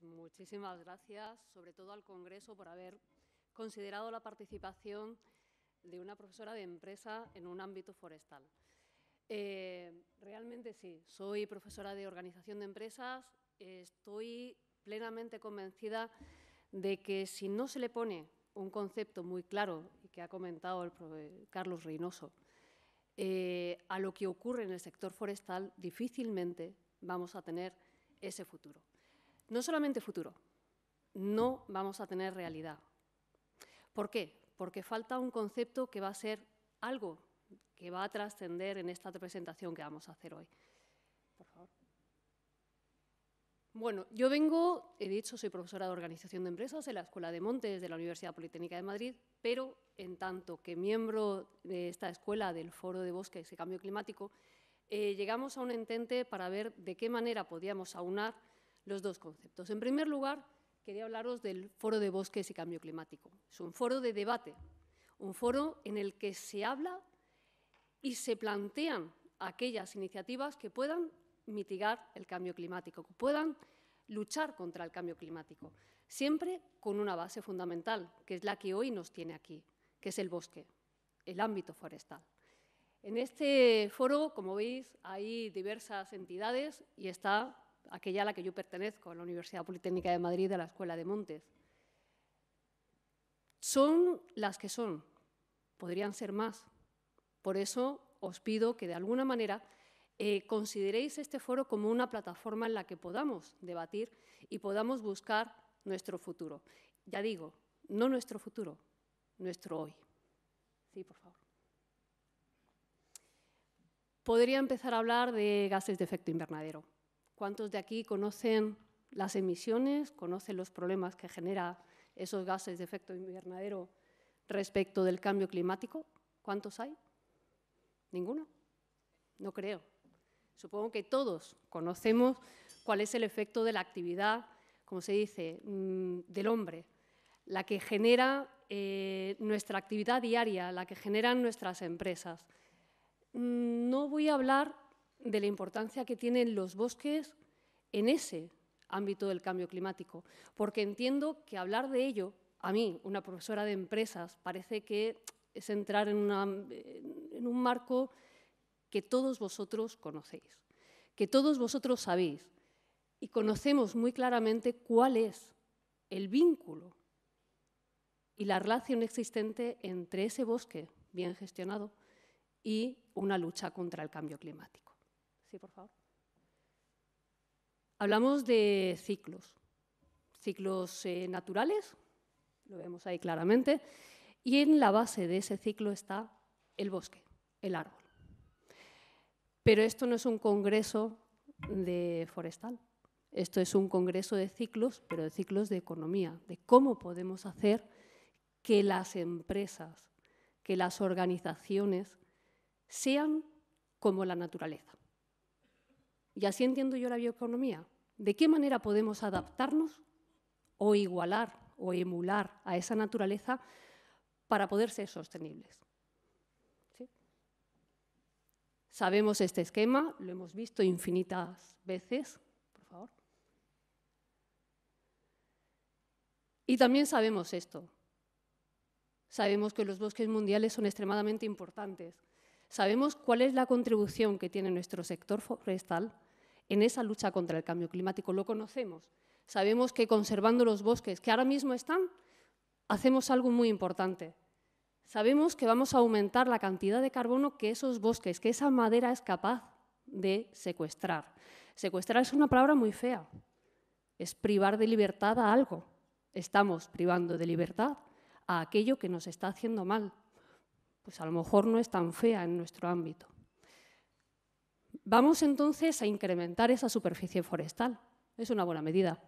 Pues muchísimas gracias, sobre todo al Congreso, por haber considerado la participación de una profesora de empresa en un ámbito forestal. Eh, realmente sí, soy profesora de organización de empresas, estoy plenamente convencida de que si no se le pone un concepto muy claro, y que ha comentado el Carlos Reynoso, eh, a lo que ocurre en el sector forestal, difícilmente vamos a tener ese futuro. No solamente futuro, no vamos a tener realidad. ¿Por qué? Porque falta un concepto que va a ser algo que va a trascender en esta presentación que vamos a hacer hoy. Por favor. Bueno, yo vengo, he dicho, soy profesora de organización de empresas en la Escuela de Montes de la Universidad Politécnica de Madrid, pero en tanto que miembro de esta escuela del Foro de Bosques y Cambio Climático, eh, llegamos a un entente para ver de qué manera podíamos aunar los dos conceptos. En primer lugar, quería hablaros del Foro de Bosques y Cambio Climático. Es un foro de debate, un foro en el que se habla y se plantean aquellas iniciativas que puedan mitigar el cambio climático, que puedan luchar contra el cambio climático, siempre con una base fundamental, que es la que hoy nos tiene aquí, que es el bosque, el ámbito forestal. En este foro, como veis, hay diversas entidades y está aquella a la que yo pertenezco, la Universidad Politécnica de Madrid, de la Escuela de Montes. Son las que son, podrían ser más. Por eso os pido que de alguna manera eh, consideréis este foro como una plataforma en la que podamos debatir y podamos buscar nuestro futuro. Ya digo, no nuestro futuro, nuestro hoy. Sí, por favor. Podría empezar a hablar de gases de efecto invernadero ¿Cuántos de aquí conocen las emisiones, conocen los problemas que genera esos gases de efecto invernadero respecto del cambio climático? ¿Cuántos hay? ¿Ninguno? No creo. Supongo que todos conocemos cuál es el efecto de la actividad, como se dice, mm, del hombre, la que genera eh, nuestra actividad diaria, la que generan nuestras empresas. Mm, no voy a hablar de la importancia que tienen los bosques en ese ámbito del cambio climático, porque entiendo que hablar de ello, a mí, una profesora de empresas, parece que es entrar en, en un marco que todos vosotros conocéis, que todos vosotros sabéis, y conocemos muy claramente cuál es el vínculo y la relación existente entre ese bosque bien gestionado y una lucha contra el cambio climático por favor. Hablamos de ciclos. Ciclos eh, naturales, lo vemos ahí claramente, y en la base de ese ciclo está el bosque, el árbol. Pero esto no es un congreso de forestal, esto es un congreso de ciclos, pero de ciclos de economía, de cómo podemos hacer que las empresas, que las organizaciones sean como la naturaleza. Y así entiendo yo la bioeconomía. ¿De qué manera podemos adaptarnos o igualar o emular a esa naturaleza para poder ser sostenibles? Sabemos este esquema, lo hemos visto infinitas veces, por favor. Y también sabemos esto. Sabemos que los bosques mundiales son extremadamente importantes. Sabemos cuál es la contribución que tiene nuestro sector forestal en esa lucha contra el cambio climático. Lo conocemos. Sabemos que conservando los bosques que ahora mismo están, hacemos algo muy importante. Sabemos que vamos a aumentar la cantidad de carbono que esos bosques, que esa madera es capaz de secuestrar. Secuestrar es una palabra muy fea. Es privar de libertad a algo. Estamos privando de libertad a aquello que nos está haciendo mal. Pues a lo mejor no es tan fea en nuestro ámbito. Vamos entonces a incrementar esa superficie forestal. Es una buena medida.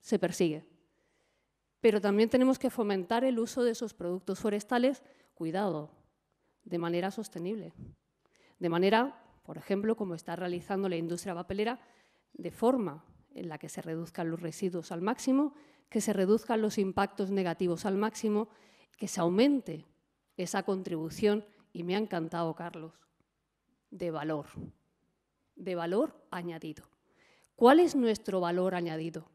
Se persigue. Pero también tenemos que fomentar el uso de esos productos forestales, cuidado, de manera sostenible. De manera, por ejemplo, como está realizando la industria papelera, de forma en la que se reduzcan los residuos al máximo, que se reduzcan los impactos negativos al máximo, que se aumente esa contribución, y me ha encantado, Carlos, de valor de valor añadido. ¿Cuál es nuestro valor añadido?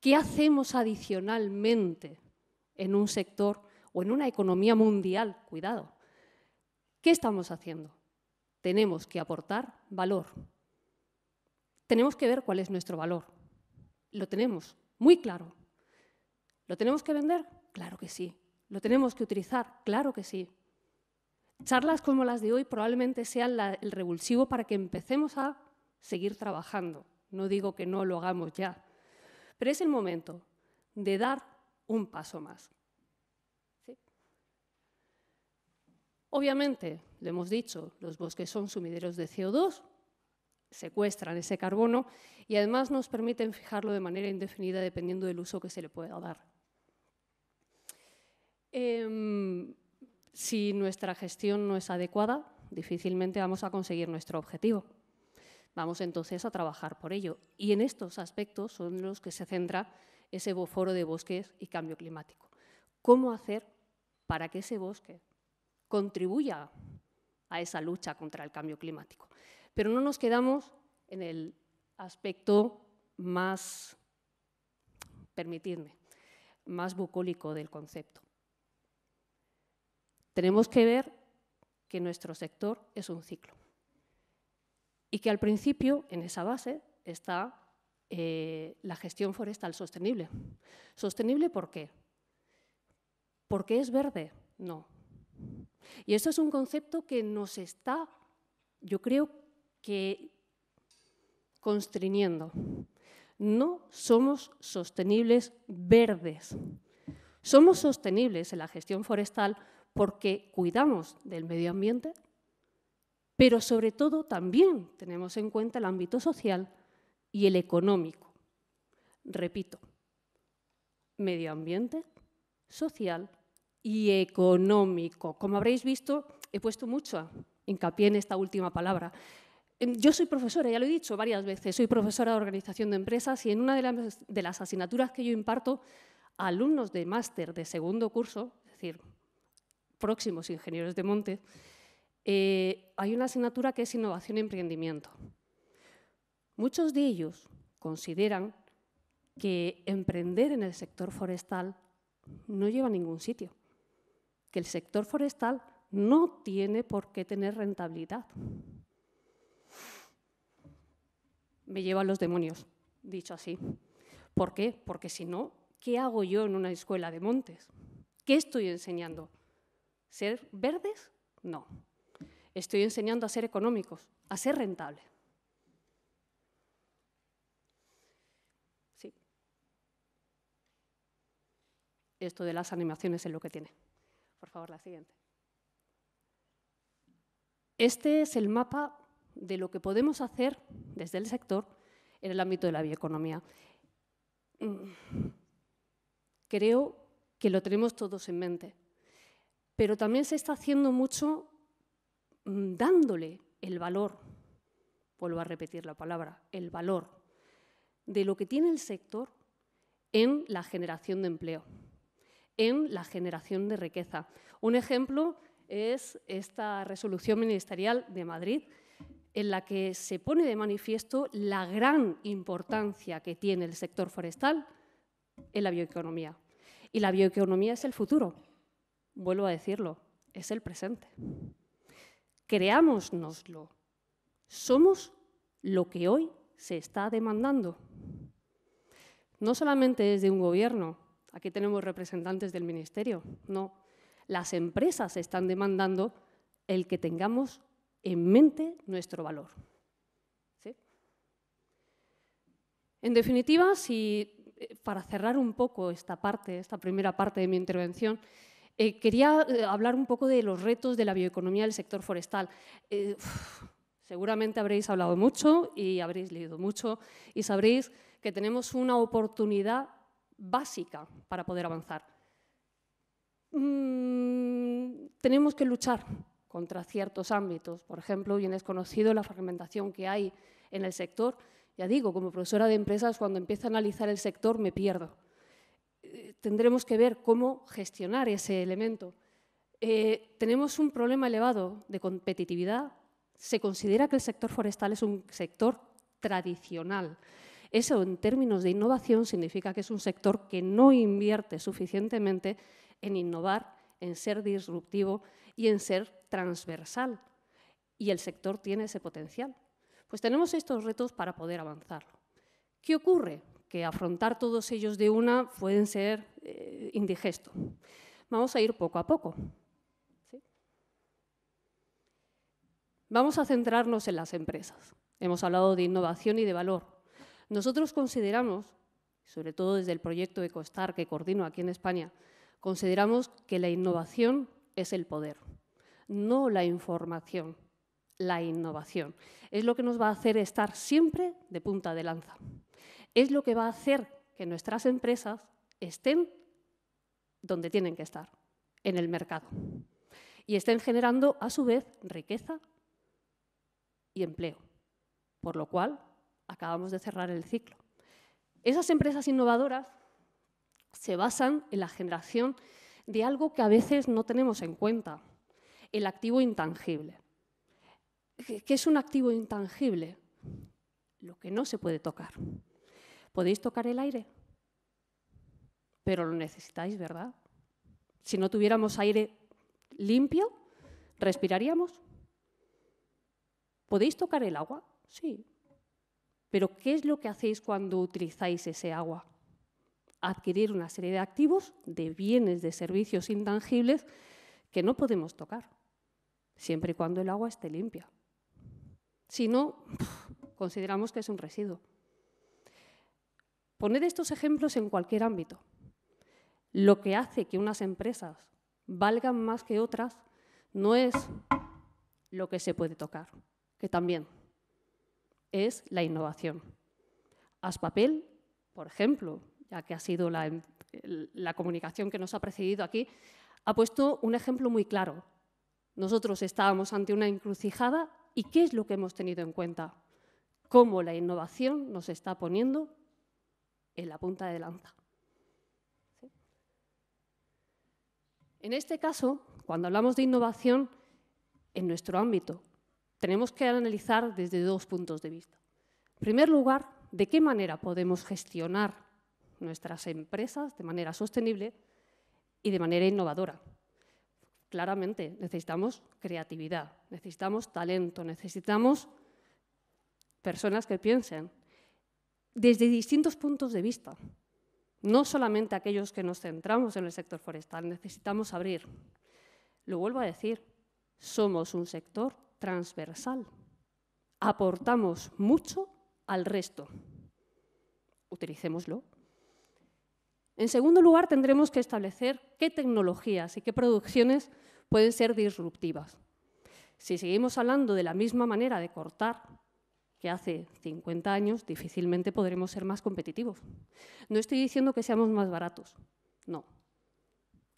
¿Qué hacemos adicionalmente en un sector o en una economía mundial? Cuidado. ¿Qué estamos haciendo? Tenemos que aportar valor. Tenemos que ver cuál es nuestro valor. Lo tenemos, muy claro. ¿Lo tenemos que vender? Claro que sí. ¿Lo tenemos que utilizar? Claro que sí charlas como las de hoy probablemente sean el revulsivo para que empecemos a seguir trabajando. No digo que no lo hagamos ya, pero es el momento de dar un paso más. Obviamente, lo hemos dicho, los bosques son sumideros de CO2, secuestran ese carbono y además nos permiten fijarlo de manera indefinida dependiendo del uso que se le pueda dar. Em, si nuestra gestión no es adecuada, difícilmente vamos a conseguir nuestro objetivo. Vamos entonces a trabajar por ello. Y en estos aspectos son los que se centra ese boforo de bosques y cambio climático. ¿Cómo hacer para que ese bosque contribuya a esa lucha contra el cambio climático? Pero no nos quedamos en el aspecto más, permitidme, más bucólico del concepto. Tenemos que ver que nuestro sector es un ciclo y que al principio, en esa base, está eh, la gestión forestal sostenible. ¿Sostenible por qué? ¿Porque es verde? No. Y eso es un concepto que nos está, yo creo que, constriñendo. No somos sostenibles verdes. Somos sostenibles en la gestión forestal porque cuidamos del medio ambiente, pero sobre todo también tenemos en cuenta el ámbito social y el económico. Repito, medio ambiente, social y económico. Como habréis visto, he puesto mucho hincapié en esta última palabra. Yo soy profesora, ya lo he dicho varias veces, soy profesora de organización de empresas y en una de las, asignaturas que yo imparto a alumnos de máster de segundo curso, es decir, próximos ingenieros de monte, eh, hay una asignatura que es innovación y emprendimiento. Muchos de ellos consideran que emprender en el sector forestal no lleva a ningún sitio, que el sector forestal no tiene por qué tener rentabilidad. Me a los demonios, dicho así. ¿Por qué? Porque si no, ¿qué hago yo en una escuela de montes? ¿Qué estoy enseñando? ¿Ser verdes? No. Estoy enseñando a ser económicos, a ser rentables. Sí. Esto de las animaciones es lo que tiene. Por favor, la siguiente. Este es el mapa de lo que podemos hacer desde el sector en el ámbito de la bioeconomía. Mm. Creo que lo tenemos todos en mente pero también se está haciendo mucho mm, dándole el valor, vuelvo a repetir la palabra, el valor de lo que tiene el sector en la generación de empleo, en la generación de riqueza. Un ejemplo es esta resolución ministerial de Madrid en la que se pone de manifiesto la gran importancia que tiene el sector forestal en la bioeconomía. Y la bioeconomía es el futuro vuelvo a decirlo, es el presente. Creámonoslo. Somos lo que hoy se está demandando. No solamente desde un gobierno, aquí tenemos representantes del ministerio, no. Las empresas están demandando el que tengamos en mente nuestro valor. En definitiva, si, eh, para cerrar un poco esta parte, esta primera parte de mi intervención, eh, quería eh, hablar un poco de los retos de la bioeconomía del sector forestal. Eh, seguramente habréis hablado mucho y habréis leído mucho y sabréis que tenemos una oportunidad básica para poder avanzar. Mm, tenemos que luchar contra ciertos ámbitos. Por ejemplo, bien es conocido la fragmentación que hay en el sector. Ya digo, como profesora de empresas, cuando empiezo a analizar el sector me pierdo tendremos que ver cómo gestionar ese elemento. Eh, tenemos un problema elevado de competitividad. Se considera que el sector forestal es un sector tradicional. Eso en términos de innovación significa que es un sector que no invierte suficientemente en innovar, en ser disruptivo y en ser transversal. Y el sector tiene ese potencial. Pues tenemos estos retos para poder avanzar. ¿Qué ocurre? que afrontar todos ellos de una pueden ser eh, indigesto. Vamos a ir poco a poco. Vamos a centrarnos en las empresas. Hemos hablado de innovación y de valor. Nosotros consideramos, sobre todo desde el proyecto EcoStar que coordino aquí en España, consideramos que la innovación es el poder, no la información, la innovación. Es lo que nos va a hacer estar siempre de punta de lanza es lo que va a hacer que nuestras empresas estén donde tienen que estar, en el mercado, y estén generando a su vez riqueza y empleo, por lo cual acabamos de cerrar el ciclo. Esas empresas innovadoras se basan en la generación de algo que a veces no tenemos en cuenta, el activo intangible. ¿Qué es un activo intangible? Lo que no se puede tocar. Podéis tocar el aire, pero lo necesitáis, ¿verdad? Si no tuviéramos aire limpio, ¿respiraríamos? ¿Podéis tocar el agua? Sí. Pero ¿qué es lo que hacéis cuando utilizáis ese agua? Adquirir una serie de activos, de bienes, de servicios intangibles que no podemos tocar, siempre y cuando el agua esté limpia. Si no, consideramos que es un residuo. Poned estos ejemplos en cualquier ámbito. Lo que hace que unas empresas valgan más que otras no es lo que se puede tocar, que también es la innovación. Aspapel, por ejemplo, ya que ha sido la, em, la comunicación que nos ha precedido aquí, ha puesto un ejemplo muy claro. Nosotros estábamos ante una encrucijada y ¿qué es lo que hemos tenido en cuenta? Cómo la innovación nos está poniendo en la punta de lanza. En este caso, cuando hablamos de innovación en nuestro ámbito, tenemos que analizar desde dos puntos de vista. En primer lugar, de qué manera podemos gestionar nuestras empresas de manera sostenible y de manera innovadora. Claramente, necesitamos creatividad, necesitamos talento, necesitamos personas que piensen, desde distintos puntos de vista. No solamente aquellos que nos centramos en el sector forestal, necesitamos abrir. Lo vuelvo a decir, somos un sector transversal. Aportamos mucho al resto. Utilicémoslo. En segundo lugar, tendremos que establecer qué tecnologías y qué producciones pueden ser disruptivas. Si seguimos hablando de la misma manera de cortar, que hace 50 años, difícilmente podremos ser más competitivos. No estoy diciendo que seamos más baratos, no.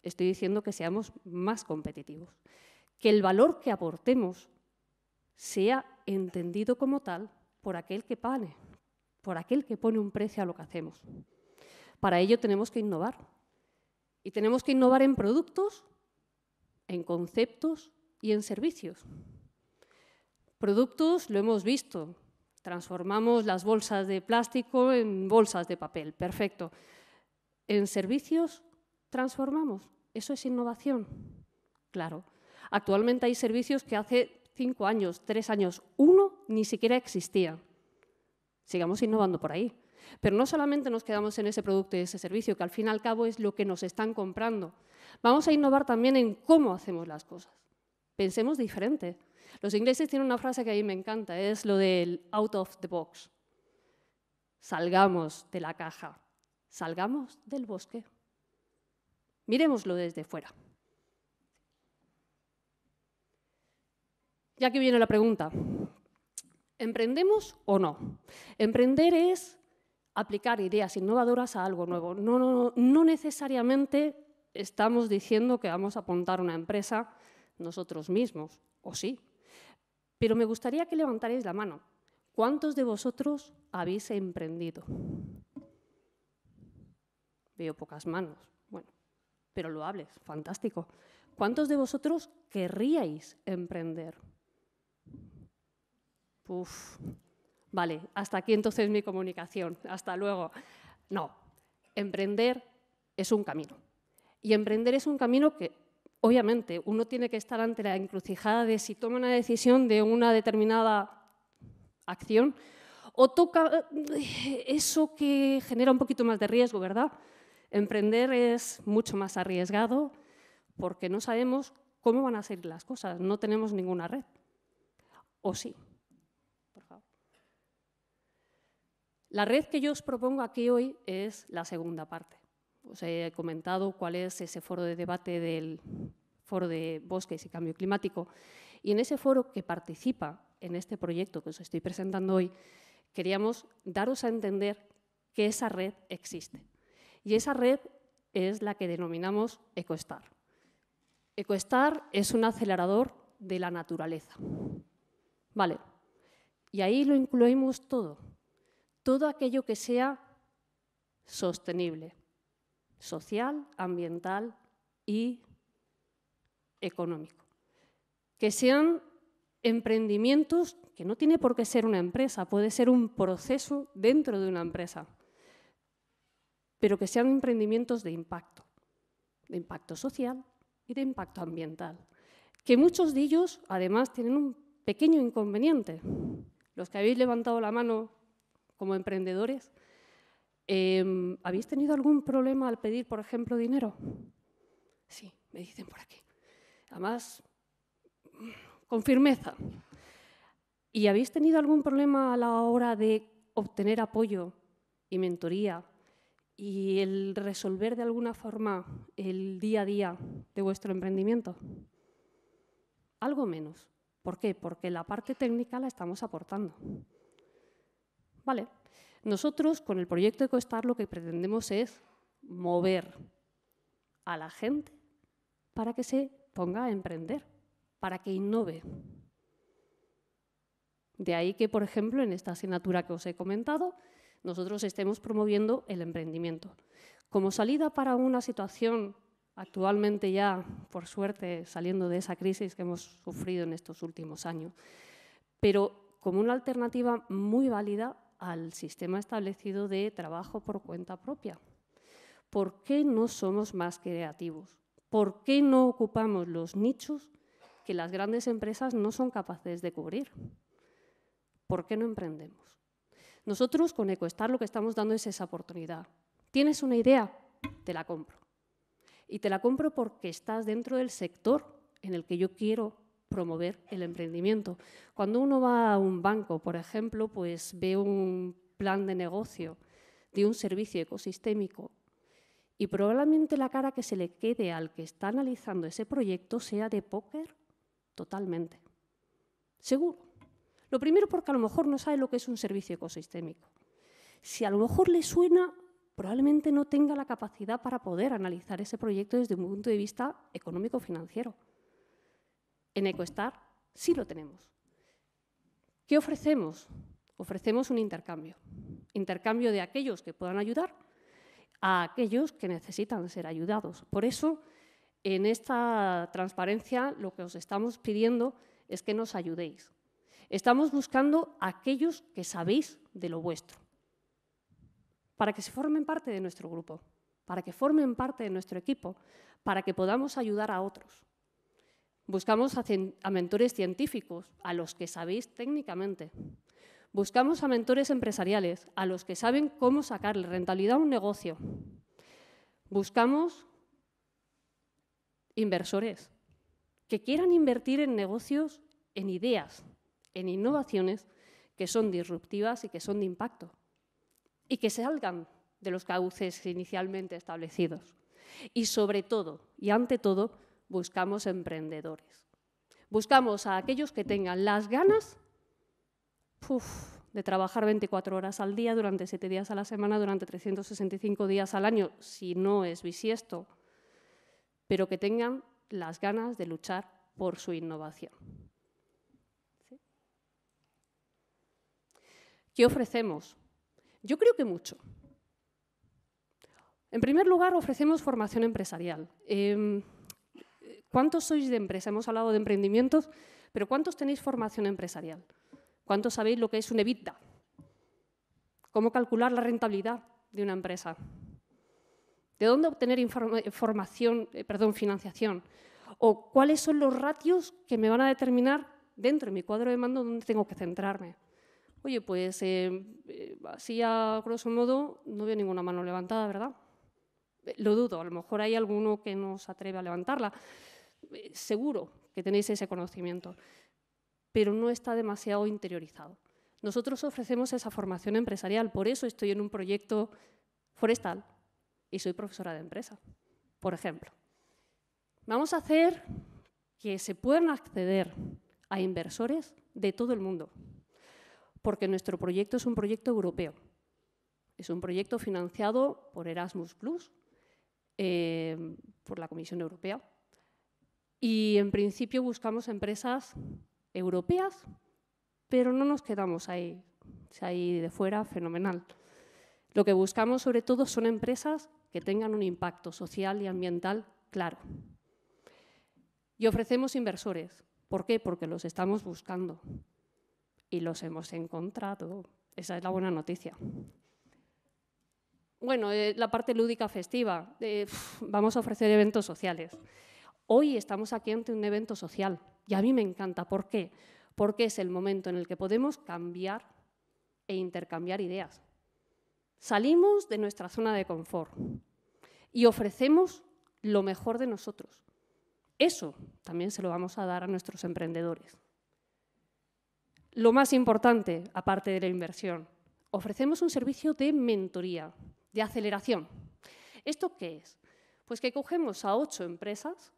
Estoy diciendo que seamos más competitivos. Que el valor que aportemos sea entendido como tal por aquel que pane, por aquel que pone un precio a lo que hacemos. Para ello tenemos que innovar. Y tenemos que innovar en productos, en conceptos y en servicios. Productos, lo hemos visto, Transformamos las bolsas de plástico en bolsas de papel, perfecto. En servicios transformamos, eso es innovación, claro. Actualmente hay servicios que hace cinco años, tres años, uno ni siquiera existía. Sigamos innovando por ahí. Pero no solamente nos quedamos en ese producto y ese servicio, que al fin y al cabo es lo que nos están comprando. Vamos a innovar también en cómo hacemos las cosas. Pensemos diferente. Los ingleses tienen una frase que a mí me encanta, es lo del out of the box. Salgamos de la caja, salgamos del bosque. Miremoslo desde fuera. Y aquí viene la pregunta, ¿emprendemos o no? Emprender es aplicar ideas innovadoras a algo nuevo. No, no necesariamente estamos diciendo que vamos a apuntar una empresa nosotros mismos, o sí. Pero me gustaría que levantarais la mano. ¿Cuántos de vosotros habéis emprendido? Veo pocas manos. Bueno, pero lo hables, fantástico. ¿Cuántos de vosotros querríais emprender? Vale, hasta aquí entonces mi comunicación. Hasta luego. No, emprender es un camino. Y emprender es un camino que obviamente, uno tiene que estar ante la encrucijada de si toma una decisión de una determinada acción o toca eh, eso que genera un poquito más de riesgo, ¿verdad? Emprender es mucho más arriesgado porque no sabemos cómo van a salir las cosas, no tenemos ninguna red. ¿O sí? La red que yo os propongo aquí hoy es la segunda parte. Os he comentado cuál es ese foro de debate del foro de bosques y cambio climático. Y en ese foro que participa en este proyecto que os estoy presentando hoy, queríamos daros a entender que esa red existe. Y esa red es la que denominamos EcoStar. EcoStar es un acelerador de la naturaleza. Vale. Y ahí lo incluimos todo. Todo aquello que sea sostenible, social, ambiental y económico. Que sean emprendimientos que no tiene por qué ser una empresa, puede ser un proceso dentro de una empresa, pero que sean emprendimientos de impacto, de impacto social y de impacto ambiental. Que muchos de ellos, además, tienen un pequeño inconveniente. Los que habéis levantado la mano como emprendedores, Em, ¿habéis tenido algún problema al pedir, por ejemplo, dinero? Sí, me dicen por aquí. Además, con firmeza. ¿Y habéis tenido algún problema a la hora de obtener apoyo y mentoría y el resolver de alguna forma el día a día de vuestro emprendimiento? Algo menos. ¿Por qué? Porque la parte técnica la estamos aportando. Vale, nosotros, con el proyecto EcoStar, lo que pretendemos es mover a la gente para que se ponga a emprender, para que innove. De ahí que, por ejemplo, en esta asignatura que os he comentado, nosotros estemos promoviendo el emprendimiento. Como salida para una situación actualmente ya, por suerte, saliendo de esa crisis que hemos sufrido en estos últimos años, pero como una alternativa muy válida al sistema establecido de trabajo por cuenta propia. ¿Por qué no somos más creativos? ¿Por qué no ocupamos los nichos que las grandes empresas no son capaces de cubrir? ¿Por qué no emprendemos? Nosotros con Ecoestar lo que estamos dando es esa oportunidad. ¿Tienes una idea? Te la compro. Y te la compro porque estás dentro del sector en el que yo quiero promover el emprendimiento. Cuando uno va a un banco, por ejemplo, pues ve un plan de negocio de un servicio ecosistémico y probablemente la cara que se le quede al que está analizando ese proyecto sea de póker totalmente. Seguro. Lo primero porque a lo mejor no sabe lo que es un servicio ecosistémico. Si a lo mejor le suena, probablemente no tenga la capacidad para poder analizar ese proyecto desde un punto de vista económico-financiero. En EcoStar sí lo tenemos. ¿Qué ofrecemos? Ofrecemos un intercambio. Intercambio de aquellos que puedan ayudar a aquellos que necesitan ser ayudados. Por eso, en esta transparencia, lo que os estamos pidiendo es que nos ayudéis. Estamos buscando a aquellos que sabéis de lo vuestro, para que se formen parte de nuestro grupo, para que formen parte de nuestro equipo, para que podamos ayudar a otros. Buscamos a, mentores científicos, a los que sabéis técnicamente. Buscamos a mentores empresariales, a los que saben cómo sacarle rentabilidad a un negocio. Buscamos inversores que quieran invertir en negocios, en ideas, en innovaciones que son disruptivas y que son de impacto y que salgan de los cauces inicialmente establecidos. Y sobre todo, y ante todo, buscamos emprendedores. Buscamos a aquellos que tengan las ganas de trabajar 24 horas al día, durante 7 días a la semana, durante 365 días al año, si no es bisiesto, pero que tengan las ganas de luchar por su innovación. ¿Qué ofrecemos? Yo creo que mucho. En primer lugar, ofrecemos formación empresarial. Em, ¿Cuántos sois de empresa? Hemos hablado de emprendimientos, pero ¿cuántos tenéis formación empresarial? ¿Cuántos sabéis lo que es un EBITDA? ¿Cómo calcular la rentabilidad de una empresa? ¿De dónde obtener información, eh, eh, perdón, financiación? ¿O cuáles son los ratios que me van a determinar dentro de mi cuadro de mando dónde tengo que centrarme? Oye, pues eh, así a grosso modo no veo ninguna mano levantada, ¿verdad? Lo dudo, a lo mejor hay alguno que nos atreve a levantarla. Eh, seguro que tenéis ese conocimiento, pero no está demasiado interiorizado. Nosotros ofrecemos esa formación empresarial, por eso estoy en un proyecto forestal y soy profesora de empresa, por ejemplo. Vamos a hacer que se puedan acceder a inversores de todo el mundo, porque nuestro proyecto es un proyecto europeo. Es un proyecto financiado por Erasmus Plus, eh, por la Comisión Europea, y en principio buscamos empresas europeas, pero no nos quedamos ahí. Si hay de fuera, fenomenal. Lo que buscamos sobre todo son empresas que tengan un impacto social y ambiental claro. Y ofrecemos inversores. ¿Por qué? Porque los estamos buscando y los hemos encontrado. Esa es la buena noticia. Bueno, eh, la parte lúdica festiva. Eh, vamos a ofrecer eventos sociales. Hoy estamos aquí ante un evento social y a mí me encanta. ¿Por qué? Porque es el momento en el que podemos cambiar e intercambiar ideas. Salimos de nuestra zona de confort y ofrecemos lo mejor de nosotros. Eso también se lo vamos a dar a nuestros emprendedores. Lo más importante, aparte de la inversión, ofrecemos un servicio de mentoría, de aceleración. ¿Esto qué es? Pues que cogemos a ocho empresas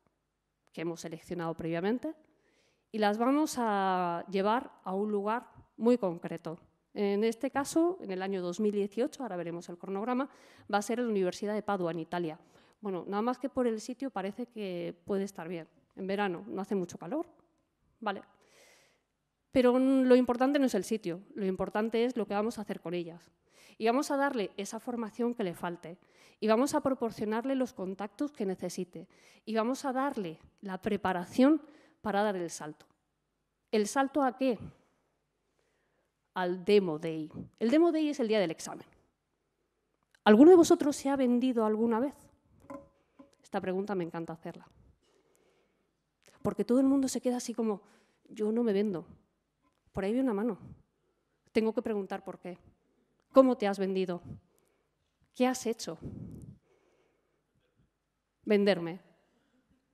que hemos seleccionado previamente y las vamos a llevar a un lugar muy concreto. En este caso, en el año 2018, ahora veremos el cronograma, va a ser la Universidad de Padua, en Italia. Bueno, nada más que por el sitio parece que puede estar bien. En verano no hace mucho calor, ¿vale? Pero lo importante no es el sitio, lo importante es lo que vamos a hacer con ellas y vamos a darle esa formación que le falte y vamos a proporcionarle los contactos que necesite y vamos a darle la preparación para dar el salto. ¿El salto a qué? Al Demo Day. El Demo Day es el día del examen. ¿Alguno de vosotros se ha vendido alguna vez? Esta pregunta me encanta hacerla. Porque todo el mundo se queda así como, yo no me vendo. Por ahí veo una mano. Tengo que preguntar por qué. ¿Cómo te has vendido? ¿Qué has hecho? Venderme.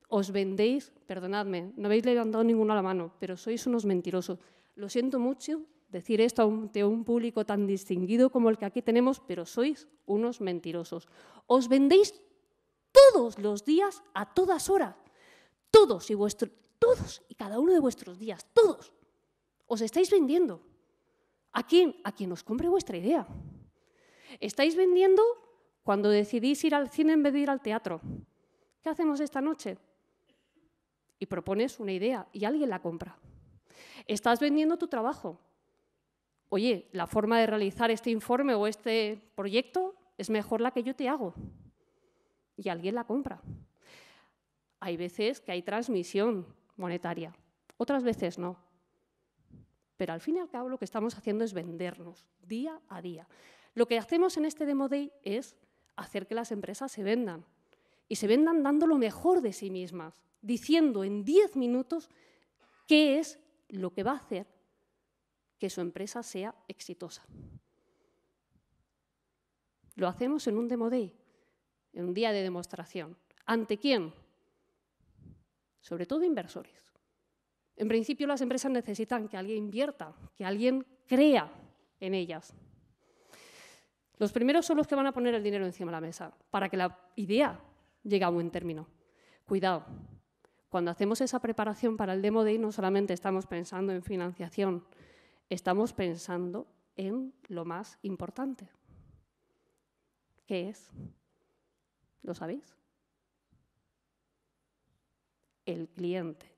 Os vendéis, perdonadme, no habéis levantado ninguno a la mano, pero sois unos mentirosos. Lo siento mucho decir esto ante un público tan distinguido como el que aquí tenemos, pero sois unos mentirosos. Os vendéis todos los días a todas horas. Todos y todos y cada uno de vuestros días, todos. Os estáis vendiendo. ¿A quién? A quien os compre vuestra idea. Estáis vendiendo cuando decidís ir al cine en vez de ir al teatro. ¿Qué hacemos esta noche? Y propones una idea y alguien la compra. Estás vendiendo tu trabajo. Oye, la forma de realizar este informe o este proyecto es mejor la que yo te hago. Y alguien la compra. Hay veces que hay transmisión monetaria, otras veces no. Pero al fin y al cabo lo que estamos haciendo es vendernos día a día. Lo que hacemos en este Demo Day es hacer que las empresas se vendan y se vendan dando lo mejor de sí mismas, diciendo en 10 minutos qué es lo que va a hacer que su empresa sea exitosa. Lo hacemos en un Demo Day, en un día de demostración. ¿Ante quién? Sobre todo inversores. En principio las empresas necesitan que alguien invierta, que alguien crea en ellas. Los primeros son los que van a poner el dinero encima de la mesa para que la idea llegue a buen término. Cuidado, cuando hacemos esa preparación para el Demo Day no solamente estamos pensando en financiación, estamos pensando en lo más importante. ¿Qué es? ¿Lo sabéis? El cliente.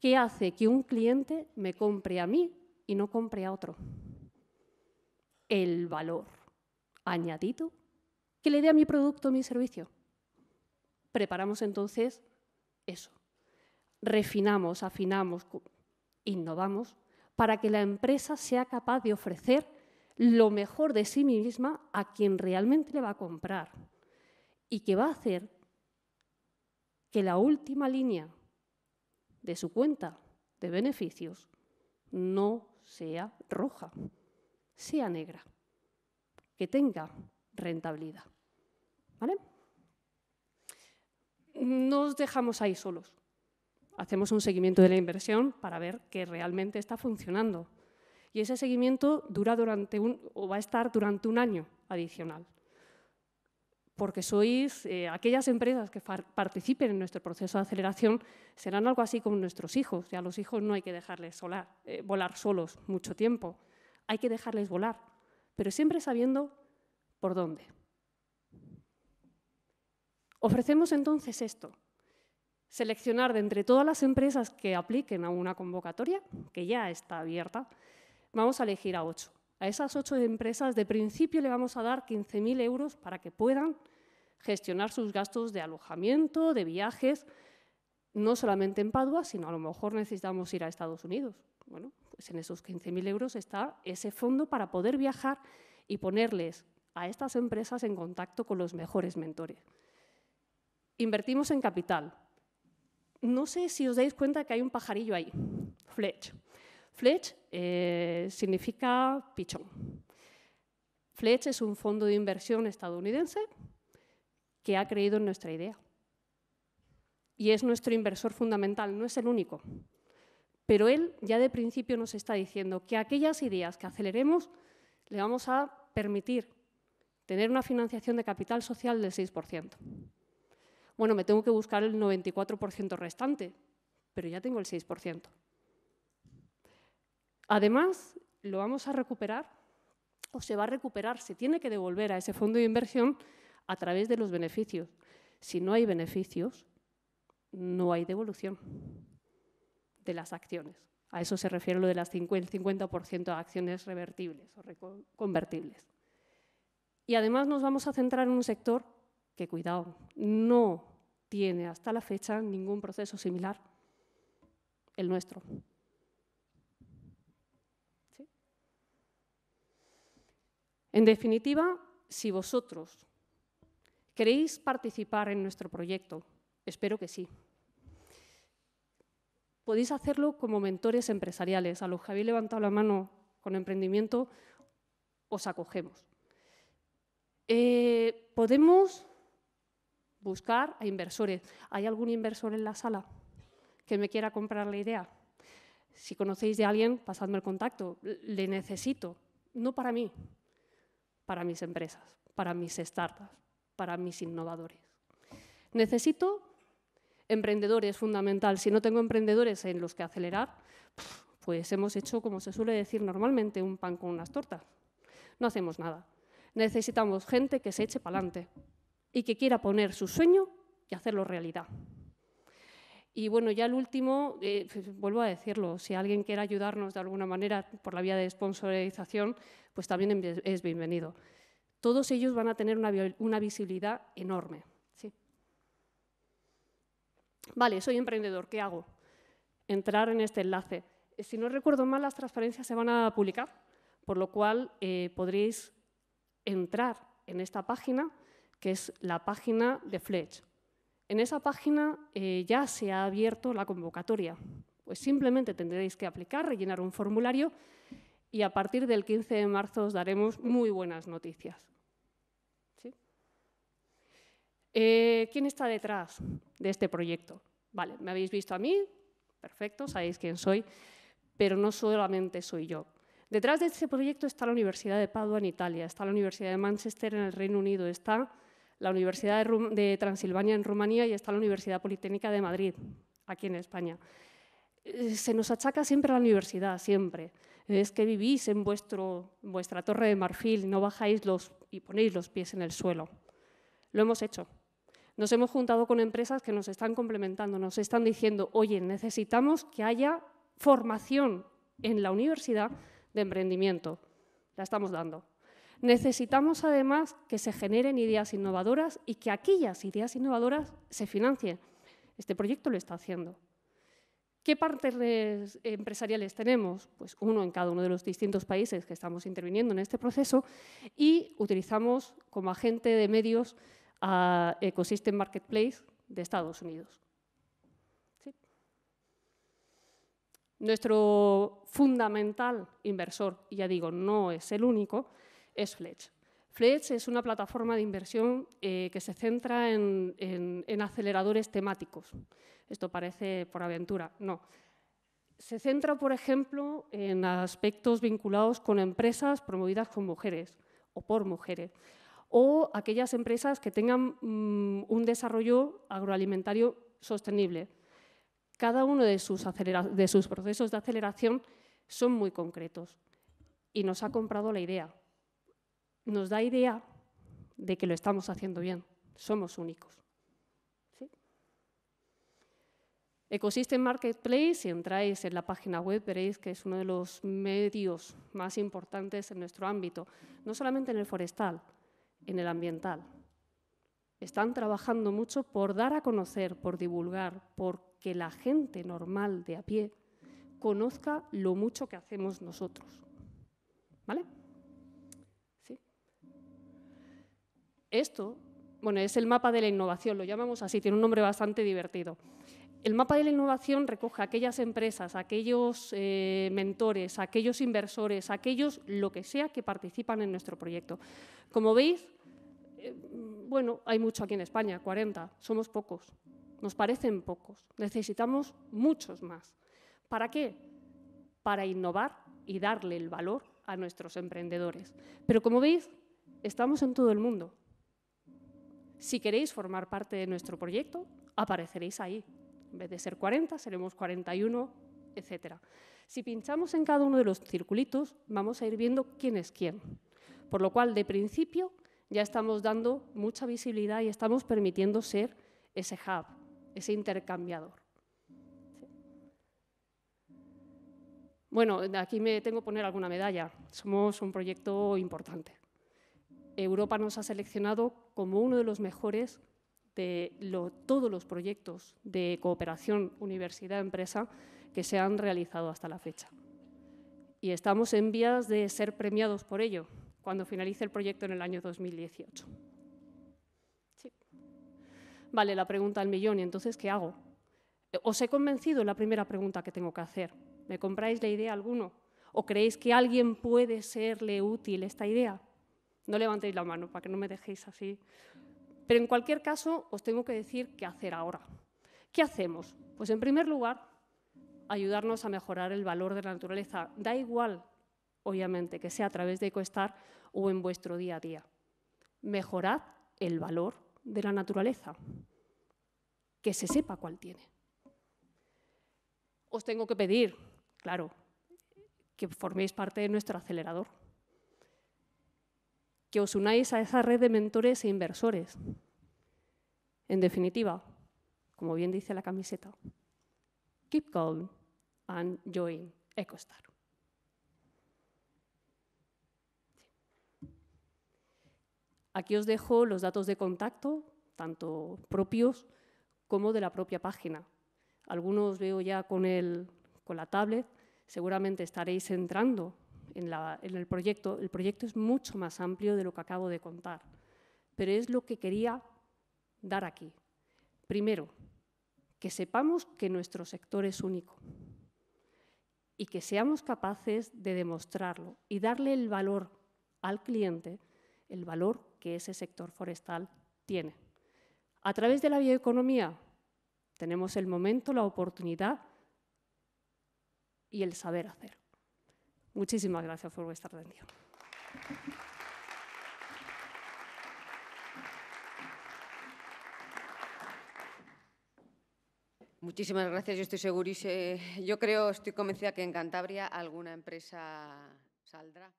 ¿Qué hace que un cliente me compre a mí y no compre a otro. El valor añadido que le dé a mi producto o mi servicio. Preparamos entonces eso. Refinamos, afinamos, innovamos para que la empresa sea capaz de ofrecer lo mejor de sí misma a quien realmente le va a comprar y que va a hacer que la última línea de su cuenta de beneficios no sea roja, sea negra, que tenga rentabilidad. ¿Vale? Nos dejamos ahí solos. Hacemos un seguimiento de la inversión para ver que realmente está funcionando. Y ese seguimiento dura durante un, o va a estar durante un año adicional porque sois eh, aquellas empresas que participen en nuestro proceso de aceleración serán algo así como nuestros hijos. Y a los hijos no hay que dejarles eh, volar solos mucho tiempo, hay que dejarles volar, pero siempre sabiendo por dónde. Ofrecemos entonces esto, seleccionar de entre todas las empresas que apliquen a una convocatoria, que ya está abierta, vamos a elegir a ocho. A esas ocho empresas de principio le vamos a dar 15.000 euros para que puedan gestionar sus gastos de alojamiento, de viajes, no solamente en Padua, sino a lo mejor necesitamos ir a Estados Unidos. Bueno, pues en esos 15.000 euros está ese fondo para poder viajar y ponerles a estas empresas en contacto con los mejores mentores. Invertimos en capital. No sé si os dais cuenta que hay un pajarillo ahí, Fletch. Fletch eh, significa pichón. Fletch es un fondo de inversión estadounidense que ha creído en nuestra idea. Y es nuestro inversor fundamental, no es el único. Pero él ya de principio nos está diciendo que aquellas ideas que aceleremos le vamos a permitir tener una financiación de capital social del 6%. Bueno, me tengo que buscar el 94% restante, pero ya tengo el 6%. Además, lo vamos a recuperar o se va a recuperar, se tiene que devolver a ese fondo de inversión a través de los beneficios. Si no hay beneficios, no hay devolución de las acciones. A eso se refiere lo de las 50, de acciones revertibles o convertibles. Y además nos vamos a centrar en un sector que, cuidado, no tiene hasta la fecha ningún proceso similar, el nuestro. En definitiva, si vosotros queréis participar en nuestro proyecto, espero que sí. Podéis hacerlo como mentores empresariales. A los que habéis levantado la mano con emprendimiento, os acogemos. Eh, podemos buscar a inversores. ¿Hay algún inversor en la sala que me quiera comprar la idea? Si conocéis de alguien, pasadme el contacto. Le necesito, no para mí, para mis empresas, para mis startups, para mis innovadores. Necesito emprendedores, fundamental. Si no tengo emprendedores en los que acelerar, pues hemos hecho, como se suele decir normalmente, un pan con unas tortas. No hacemos nada. Necesitamos gente que se eche para adelante y que quiera poner su sueño y hacerlo realidad. Y bueno, ya el último, eh, vuelvo a decirlo, si alguien quiere ayudarnos de alguna manera por la vía de sponsorización, pues también es bienvenido. Todos ellos van a tener una, visibilidad enorme. ¿sí? Vale, soy emprendedor, ¿qué hago? Entrar en este enlace. Eh, si no recuerdo mal, las transferencias se van a publicar, por lo cual eh, podréis entrar en esta página, que es la página de Fletch. En esa página eh, ya se ha abierto la convocatoria. Pues simplemente tendréis que aplicar, rellenar un formulario y a partir del 15 de marzo os daremos muy buenas noticias. Eh, ¿Quién está detrás de este proyecto? Vale, me habéis visto a mí, perfecto, sabéis quién soy, pero no solamente soy yo. Detrás de este proyecto está la Universidad de Padua en Italia, está la Universidad de Manchester en el Reino Unido, está la Universidad de, Transilvania en Rumanía y está la Universidad Politécnica de Madrid, aquí en España. Eh, se nos achaca siempre la universidad, siempre es que vivís en vuestro, vuestra torre de marfil, no bajáis los, y ponéis los pies en el suelo. Lo hemos hecho. Nos hemos juntado con empresas que nos están complementando, nos están diciendo, oye, necesitamos que haya formación en la universidad de emprendimiento. La estamos dando. Necesitamos además que se generen ideas innovadoras y que aquellas ideas innovadoras se financien. Este proyecto lo está haciendo. ¿Qué partes empresariales tenemos? Pues uno en cada uno de los distintos países que estamos interviniendo en este proceso y utilizamos como agente de medios a Ecosystem Marketplace de Estados Unidos. Nuestro fundamental inversor, y ya digo, no es el único, es Fletch. FLEDS es una plataforma de inversión eh, que se centra en, aceleradores temáticos. Esto parece por aventura, no. Se centra, por ejemplo, en aspectos vinculados con empresas promovidas con mujeres o por mujeres, o aquellas empresas que tengan mm, un desarrollo agroalimentario sostenible. Cada uno de sus, de sus procesos de aceleración son muy concretos y nos ha comprado la idea nos da idea de que lo estamos haciendo bien. Somos únicos. Ecosystem Marketplace, si entráis en la página web, veréis que es uno de los medios más importantes en nuestro ámbito, no solamente en el forestal, en el ambiental. Están trabajando mucho por dar a conocer, por divulgar, porque la gente normal de a pie conozca lo mucho que hacemos nosotros. ¿Vale? Esto, bueno, es el mapa de la innovación, lo llamamos así, tiene un nombre bastante divertido. El mapa de la innovación recoge aquellas empresas, aquellos eh, mentores, aquellos inversores, aquellos lo que sea que participan en nuestro proyecto. Como veis, eh, bueno, hay mucho aquí en España, 40, somos pocos, nos parecen pocos, necesitamos muchos más. ¿Para qué? Para innovar y darle el valor a nuestros emprendedores. Pero como veis, estamos en todo el mundo. Si queréis formar parte de nuestro proyecto, apareceréis ahí. En vez de ser 40, seremos 41, etc. Si pinchamos en cada uno de los circulitos, vamos a ir viendo quién es quién. Por lo cual, de principio, ya estamos dando mucha visibilidad y estamos permitiendo ser ese hub, ese intercambiador. Bueno, aquí me tengo que poner alguna medalla. Somos un proyecto importante. Europa nos ha seleccionado como uno de los mejores de todos los proyectos de cooperación universidad-empresa que se han realizado hasta la fecha. Y estamos en vías de ser premiados por ello cuando finalice el proyecto en el año 2018. Vale, la pregunta al millón, ¿y entonces qué hago? Eh, ¿Os he convencido? La primera pregunta que tengo que hacer. ¿Me compráis la idea alguno? ¿O creéis que alguien puede serle útil esta idea? No levantéis la mano para que no me dejéis así. Pero en cualquier caso, os tengo que decir qué hacer ahora. ¿Qué hacemos? Pues en primer lugar, ayudarnos a mejorar el valor de la naturaleza. Da igual, obviamente, que sea a través de EcoStar o en vuestro día a día. Mejorad el valor de la naturaleza, que se sepa cuál tiene. Os tengo que pedir, claro, que forméis parte de nuestro acelerador que os unáis a esa red de mentores e inversores. En definitiva, como bien dice la camiseta, keep calm and join EcoStar. Aquí os dejo los datos de contacto, tanto propios como de la propia página. Algunos veo ya con, con la tablet, seguramente estaréis entrando en, el proyecto. El proyecto es mucho más amplio de lo que acabo de contar, pero es lo que quería dar aquí. Primero, que sepamos que nuestro sector es único y que seamos capaces de demostrarlo y darle el valor al cliente, el valor que ese sector forestal tiene. A través de la bioeconomía tenemos el momento, la oportunidad y el saber hacer. Muchísimas gracias por vuestra atención. Muchísimas gracias. Yo estoy segura. Yo creo, estoy convencida que en Cantabria alguna empresa saldrá.